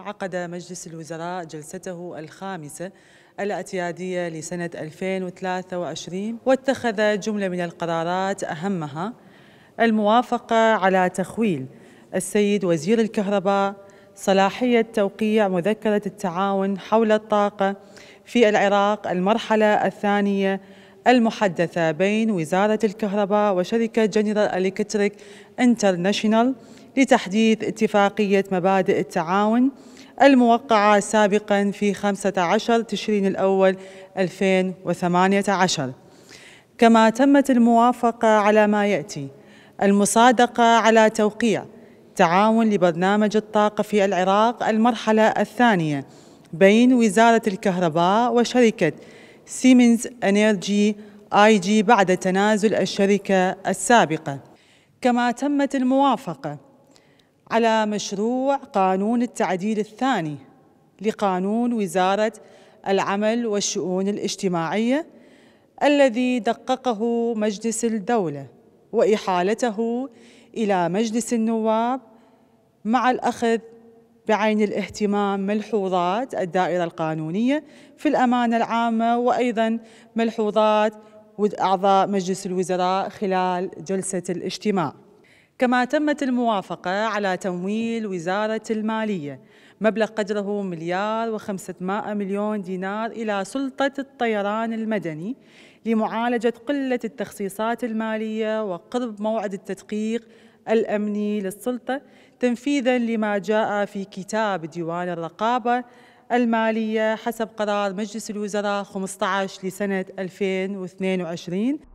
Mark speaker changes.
Speaker 1: عقد مجلس الوزراء جلسته الخامسة الاعتيادية لسنة 2023 واتخذ جملة من القرارات أهمها الموافقة على تخويل السيد وزير الكهرباء صلاحية توقيع مذكرة التعاون حول الطاقة في العراق المرحلة الثانية المحدثة بين وزارة الكهرباء وشركة جنرال إلكتريك انترناشونال لتحديث اتفاقية مبادئ التعاون الموقعة سابقا في 15 تشرين الأول 2018 كما تمت الموافقة على ما يأتي المصادقة على توقيع تعاون لبرنامج الطاقة في العراق المرحلة الثانية بين وزارة الكهرباء وشركة سيمنز انيرجي اي جي بعد تنازل الشركة السابقة كما تمت الموافقة على مشروع قانون التعديل الثاني لقانون وزارة العمل والشؤون الاجتماعية الذي دققه مجلس الدولة وإحالته إلى مجلس النواب مع الأخذ بعين الاهتمام ملحوظات الدائرة القانونية في الأمانة العامة وأيضا ملحوظات أعضاء مجلس الوزراء خلال جلسة الاجتماع كما تمت الموافقة على تمويل وزارة المالية مبلغ قدره مليار و500 مليون دينار إلى سلطة الطيران المدني لمعالجة قلة التخصيصات المالية وقرب موعد التدقيق الأمني للسلطة تنفيذا لما جاء في كتاب ديوان الرقابة المالية حسب قرار مجلس الوزراء 15 لسنة 2022